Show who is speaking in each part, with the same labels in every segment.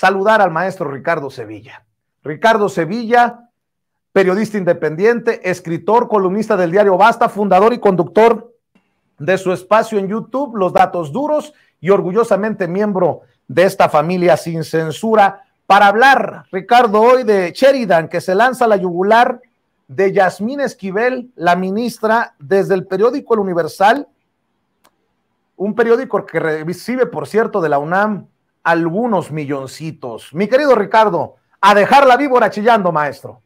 Speaker 1: saludar al maestro Ricardo Sevilla. Ricardo Sevilla, periodista independiente, escritor, columnista del diario Basta, fundador y conductor de su espacio en YouTube, Los Datos Duros, y orgullosamente miembro de esta familia sin censura. Para hablar, Ricardo, hoy de Sheridan, que se lanza la yugular de Yasmín Esquivel, la ministra, desde el periódico El Universal, un periódico que recibe, por cierto, de la UNAM algunos milloncitos. Mi querido Ricardo, a dejar la víbora chillando, maestro.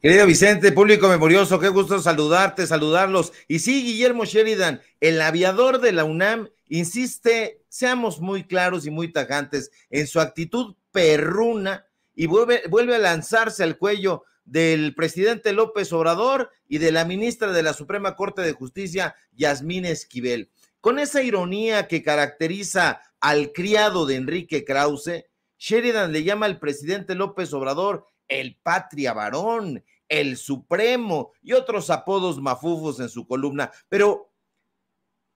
Speaker 2: Querido Vicente, público memorioso, qué gusto saludarte, saludarlos. Y sí, Guillermo Sheridan, el aviador de la UNAM, insiste, seamos muy claros y muy tajantes en su actitud perruna y vuelve, vuelve a lanzarse al cuello del presidente López Obrador y de la ministra de la Suprema Corte de Justicia, Yasmín Esquivel. Con esa ironía que caracteriza al criado de Enrique Krause, Sheridan le llama al presidente López Obrador el patria varón, el supremo y otros apodos mafufos en su columna. Pero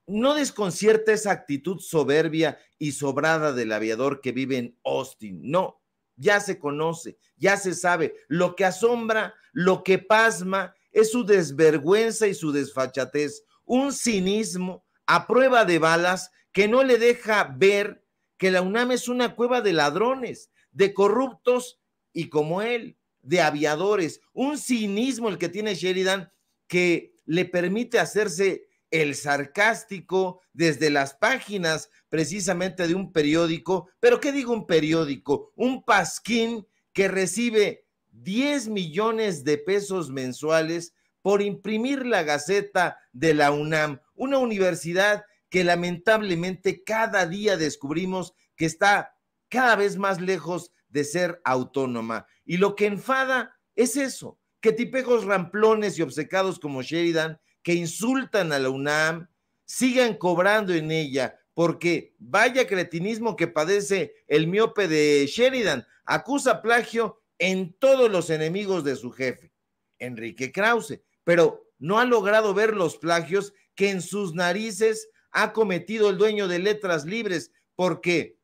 Speaker 2: no desconcierta esa actitud soberbia y sobrada del aviador que vive en Austin, no. Ya se conoce, ya se sabe. Lo que asombra, lo que pasma, es su desvergüenza y su desfachatez. Un cinismo a prueba de balas que no le deja ver que la UNAM es una cueva de ladrones, de corruptos y como él, de aviadores. Un cinismo el que tiene Sheridan que le permite hacerse el sarcástico desde las páginas precisamente de un periódico, pero ¿qué digo un periódico? Un pasquín que recibe 10 millones de pesos mensuales por imprimir la Gaceta de la UNAM, una universidad que lamentablemente cada día descubrimos que está cada vez más lejos de ser autónoma. Y lo que enfada es eso, que tipejos ramplones y obcecados como Sheridan, que insultan a la UNAM, sigan cobrando en ella, porque vaya cretinismo que padece el miope de Sheridan, acusa plagio en todos los enemigos de su jefe, Enrique Krause, pero no ha logrado ver los plagios que en sus narices ha cometido el dueño de letras libres porque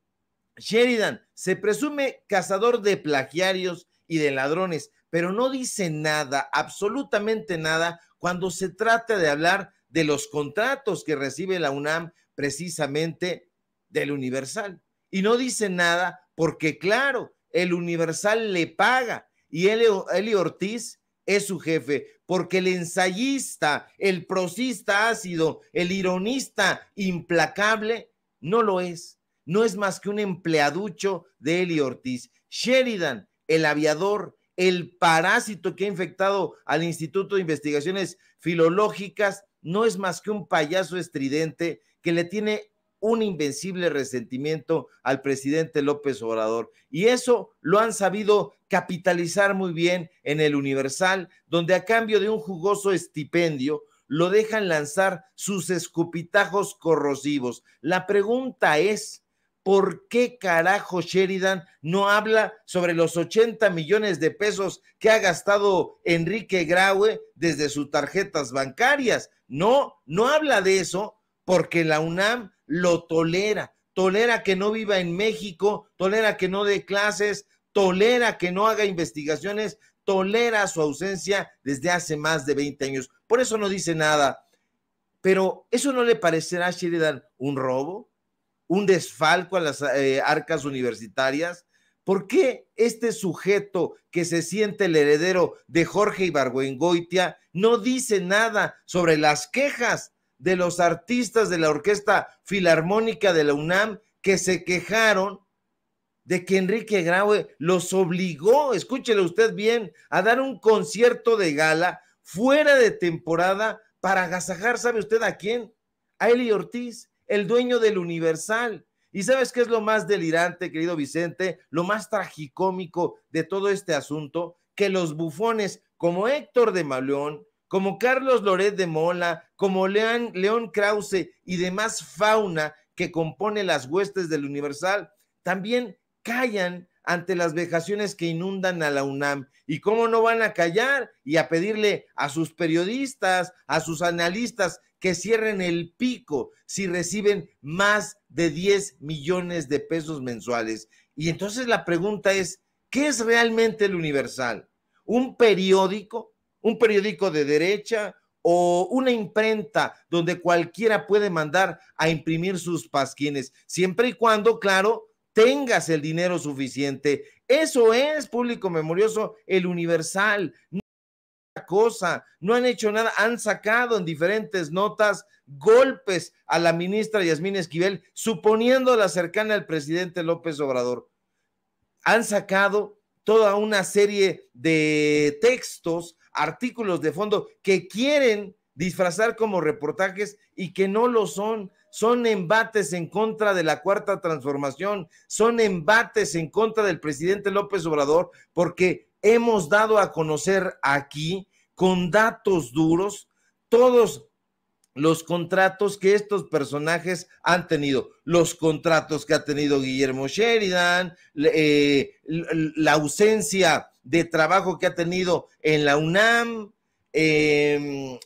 Speaker 2: Sheridan se presume cazador de plagiarios y de ladrones, pero no dice nada, absolutamente nada, cuando se trata de hablar de los contratos que recibe la UNAM precisamente del Universal. Y no dice nada porque, claro, el Universal le paga y Eli Ortiz es su jefe porque el ensayista, el prosista ácido, el ironista implacable, no lo es. No es más que un empleaducho de Eli Ortiz. Sheridan, el aviador, el parásito que ha infectado al Instituto de Investigaciones Filológicas, no es más que un payaso estridente que le tiene un invencible resentimiento al presidente López Obrador. Y eso lo han sabido capitalizar muy bien en el Universal, donde a cambio de un jugoso estipendio lo dejan lanzar sus escupitajos corrosivos. La pregunta es, ¿por qué carajo Sheridan no habla sobre los 80 millones de pesos que ha gastado Enrique Graue desde sus tarjetas bancarias? No, no habla de eso porque la UNAM lo tolera, tolera que no viva en México, tolera que no dé clases, tolera que no haga investigaciones, tolera su ausencia desde hace más de 20 años. Por eso no dice nada. Pero ¿eso no le parecerá a Sheridan un robo? ¿Un desfalco a las eh, arcas universitarias? ¿Por qué este sujeto que se siente el heredero de Jorge Ibargüengoitia no dice nada sobre las quejas de los artistas de la Orquesta Filarmónica de la UNAM que se quejaron de que Enrique Graue los obligó, escúchele usted bien, a dar un concierto de gala fuera de temporada para agasajar, ¿sabe usted a quién? A Eli Ortiz, el dueño del Universal. ¿Y sabes qué es lo más delirante, querido Vicente? Lo más tragicómico de todo este asunto, que los bufones como Héctor de Maleón, como Carlos Loret de Mola, como León, Krause y demás fauna que compone las huestes del Universal, también callan ante las vejaciones que inundan a la UNAM. ¿Y cómo no van a callar y a pedirle a sus periodistas, a sus analistas que cierren el pico si reciben más de 10 millones de pesos mensuales? Y entonces la pregunta es, ¿qué es realmente el Universal? ¿Un periódico? un periódico de derecha o una imprenta donde cualquiera puede mandar a imprimir sus pasquines, siempre y cuando, claro, tengas el dinero suficiente. Eso es público memorioso, el universal. No cosa, no han hecho nada, han sacado en diferentes notas golpes a la ministra Yasmín Esquivel, suponiéndola cercana al presidente López Obrador. Han sacado toda una serie de textos artículos de fondo que quieren disfrazar como reportajes y que no lo son. Son embates en contra de la cuarta transformación, son embates en contra del presidente López Obrador, porque hemos dado a conocer aquí con datos duros todos los contratos que estos personajes han tenido, los contratos que ha tenido Guillermo Sheridan, eh, la ausencia de trabajo que ha tenido en la UNAM, em,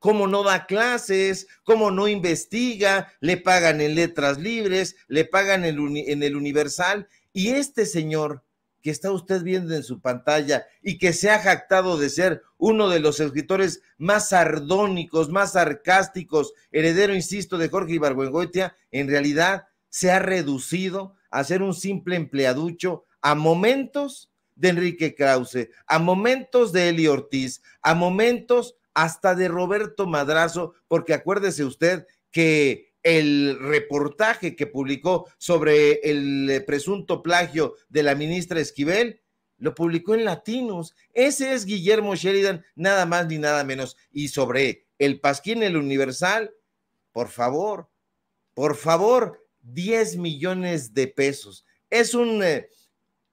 Speaker 2: cómo no da clases, cómo no investiga, le pagan en letras libres, le pagan en el Universal, y este señor que está usted viendo en su pantalla y que se ha jactado de ser uno de los escritores más sardónicos, más sarcásticos, heredero, insisto, de Jorge Ibargüengoitia, en realidad se ha reducido a ser un simple empleaducho a momentos de Enrique Krause, a momentos de Eli Ortiz, a momentos hasta de Roberto Madrazo, porque acuérdese usted que el reportaje que publicó sobre el eh, presunto plagio de la ministra Esquivel, lo publicó en Latinos. Ese es Guillermo Sheridan, nada más ni nada menos. Y sobre el Pasquín, el Universal, por favor, por favor, 10 millones de pesos. Es un... Eh,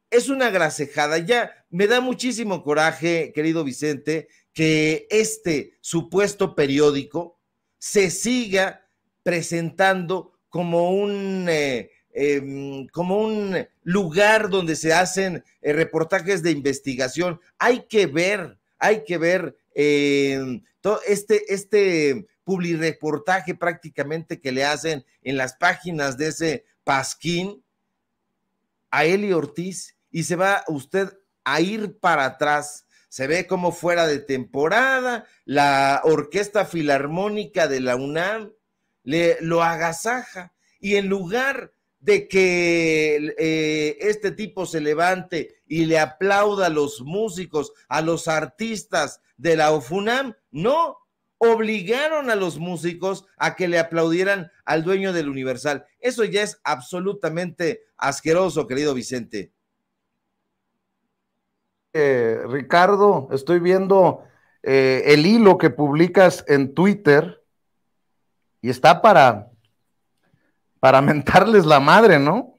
Speaker 2: es una grasejada. Ya me da muchísimo coraje, querido Vicente, que este supuesto periódico se siga presentando como un, eh, em, como un lugar donde se hacen eh, reportajes de investigación. Hay que ver, hay que ver em, todo este, este publireportaje prácticamente que le hacen en las páginas de ese Pasquín a Eli Ortiz y se va usted a ir para atrás se ve como fuera de temporada, la Orquesta Filarmónica de la UNAM lo agasaja y en lugar de que eh, este tipo se levante y le aplauda a los músicos, a los artistas de la OFUNAM, no, obligaron a los músicos a que le aplaudieran al dueño del Universal. Eso ya es absolutamente asqueroso, querido Vicente.
Speaker 1: Eh, Ricardo, estoy viendo eh, el hilo que publicas en Twitter y está para, para mentarles la madre, ¿no?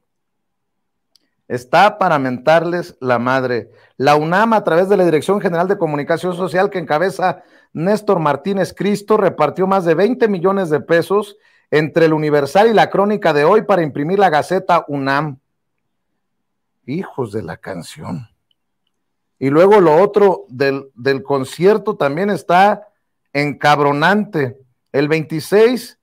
Speaker 1: Está para mentarles la madre. La UNAM, a través de la Dirección General de Comunicación Social que encabeza Néstor Martínez Cristo, repartió más de 20 millones de pesos entre el Universal y la Crónica de hoy para imprimir la Gaceta UNAM. Hijos de la canción. Y luego lo otro del, del concierto también está encabronante el 26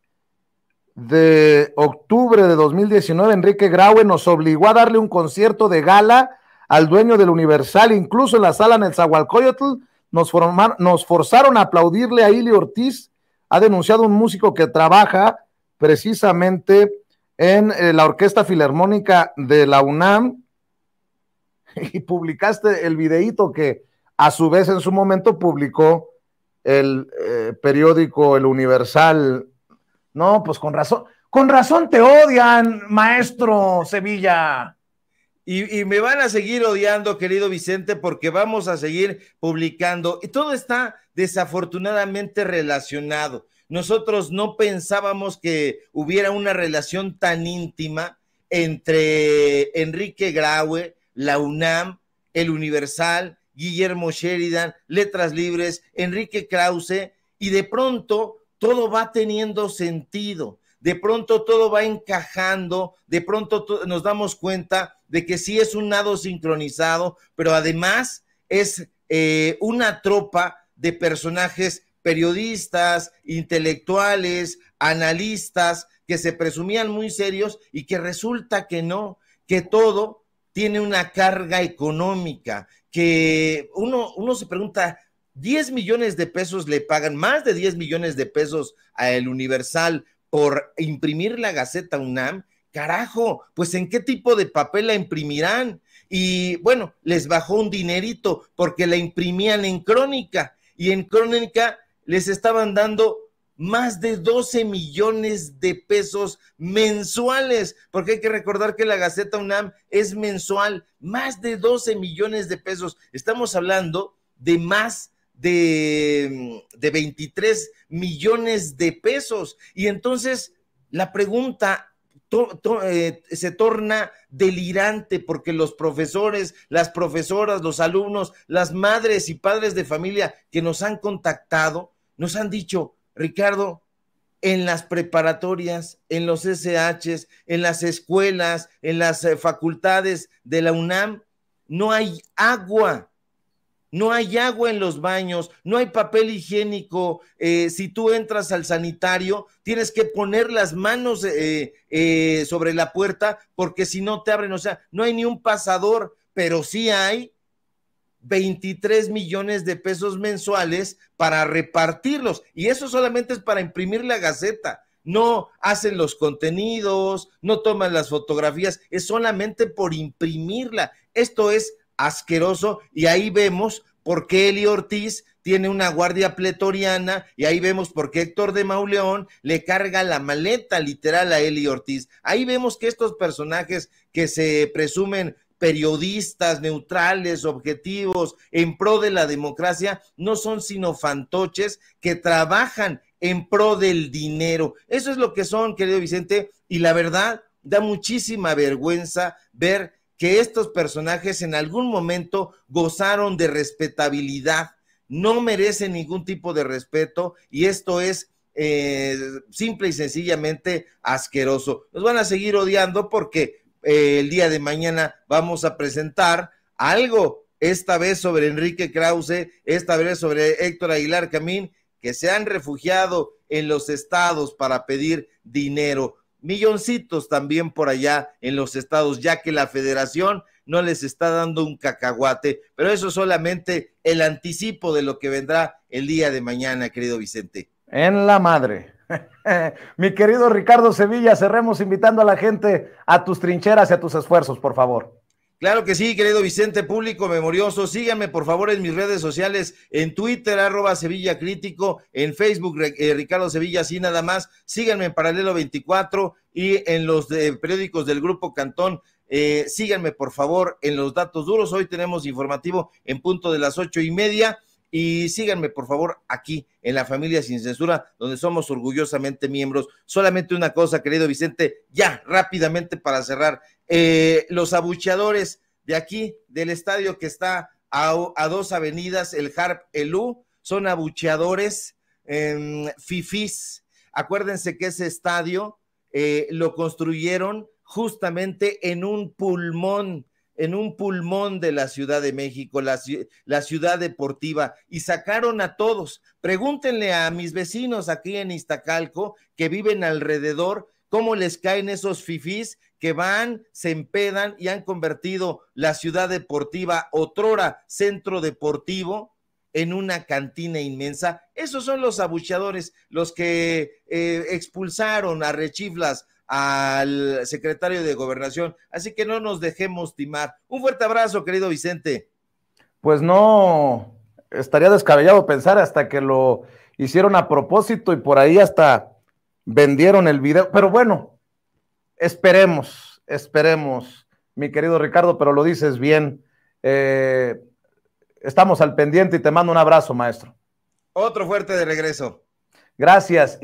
Speaker 1: de octubre de 2019, Enrique Graue nos obligó a darle un concierto de gala al dueño del Universal, incluso en la sala en el Zahualcoyotl, nos, nos forzaron a aplaudirle a Ili Ortiz, ha denunciado un músico que trabaja precisamente en eh, la Orquesta Filarmónica de la UNAM y publicaste el videíto que a su vez en su momento publicó el eh, periódico El Universal. No, pues con razón, con razón te odian, maestro
Speaker 2: Sevilla. Y, y, me van a seguir odiando, querido Vicente, porque vamos a seguir publicando. Y todo está desafortunadamente relacionado. Nosotros no pensábamos que hubiera una relación tan íntima entre Enrique Graue, la UNAM, el Universal, Guillermo Sheridan, Letras Libres, Enrique Krause, y de pronto todo va teniendo sentido, de pronto todo va encajando, de pronto nos damos cuenta de que sí es un nado sincronizado, pero además es eh, una tropa de personajes periodistas, intelectuales, analistas, que se presumían muy serios y que resulta que no, que todo tiene una carga económica, que uno, uno se pregunta, 10 millones de pesos le pagan, más de 10 millones de pesos a el Universal por imprimir la Gaceta UNAM, carajo, pues en qué tipo de papel la imprimirán. Y bueno, les bajó un dinerito porque la imprimían en crónica y en crónica les estaban dando más de 12 millones de pesos mensuales, porque hay que recordar que la Gaceta UNAM es mensual, más de 12 millones de pesos. Estamos hablando de más de, mm, de 23 millones de pesos. Y entonces la pregunta eh, se torna delirante porque los profesores, las profesoras, los alumnos, las madres y padres de familia que nos han contactado, nos han dicho, Ricardo, en las preparatorias, en los SH, en las escuelas, en las eh, facultades de la UNAM, no hay agua. No hay agua en los baños, no hay papel higiénico. Eh, si tú entras al sanitario, tienes que poner las manos eh, sobre la puerta porque si no te abren, o sea, no hay ni un pasador, pero sí hay 23 millones de pesos mensuales para repartirlos. Y eso solamente es para imprimir la gaceta. No hacen los contenidos, no toman las fotografías, es solamente por imprimirla. Esto es asqueroso y ahí vemos por qué Eli Ortiz tiene una guardia pletoriana y ahí vemos por qué Héctor de Mauleón le carga la maleta literal a Eli Ortiz. Ahí vemos que estos personajes que se presumen periodistas neutrales, objetivos, en pro de la democracia, no son sino fantoches que trabajan en pro del dinero. Eso es lo que son, querido Vicente, y la verdad da muchísima vergüenza ver que estos personajes en algún momento gozaron de respetabilidad, no merecen ningún tipo de respeto y esto es eh, simple y sencillamente asqueroso. Nos van a seguir odiando porque eh, el día de mañana vamos a presentar algo, esta vez sobre Enrique Krause, esta vez sobre Héctor Aguilar Camín, que se han refugiado en los estados para pedir dinero. Milloncitos también por allá en los estados, ya que la federación no les está dando un cacahuate, pero eso es solamente el anticipo de lo que vendrá el día de mañana, querido Vicente. En la madre.
Speaker 1: Mi querido Ricardo Sevilla, cerremos invitando a la gente a tus trincheras y a tus esfuerzos, por
Speaker 2: favor. Claro que sí, querido Vicente, público memorioso. Síganme, por favor, en mis redes sociales, en Twitter, arroba Sevilla Crítico, en Facebook, eh, Ricardo Sevilla, así nada más. Síganme en Paralelo 24 y en los periódicos del Grupo Cantón. Eh, síganme, por favor, en los datos duros. Hoy tenemos informativo en punto de las ocho y media. Y síganme, por favor, aquí en la familia sin censura, donde somos orgullosamente miembros. Solamente una cosa, querido Vicente, ya rápidamente para cerrar. Eh, los abucheadores de aquí, del estadio que está a, dos avenidas, el Harp, Elú, son abucheadores, en em, fifís. Acuérdense que ese estadio eh, lo construyeron justamente en un pulmón en un pulmón de la Ciudad de México, la, ciudad deportiva, y sacaron a todos. Pregúntenle a mis vecinos aquí en Iztacalco, que viven alrededor, cómo les caen esos fifís que van, se empedan y han convertido la ciudad deportiva, otrora centro deportivo, en una cantina inmensa. Esos son los abucheadores, los que eh, expulsaron a rechiflas al secretario de Gobernación. Así que no nos dejemos timar. Un fuerte abrazo, querido Vicente.
Speaker 1: Pues no, estaría descabellado pensar hasta que lo hicieron a propósito y por ahí hasta vendieron el video. Pero bueno, esperemos, esperemos, mi querido Ricardo, pero lo dices bien. Eh, estamos al pendiente y te mando un abrazo, maestro. Otro fuerte de regreso. Gracias.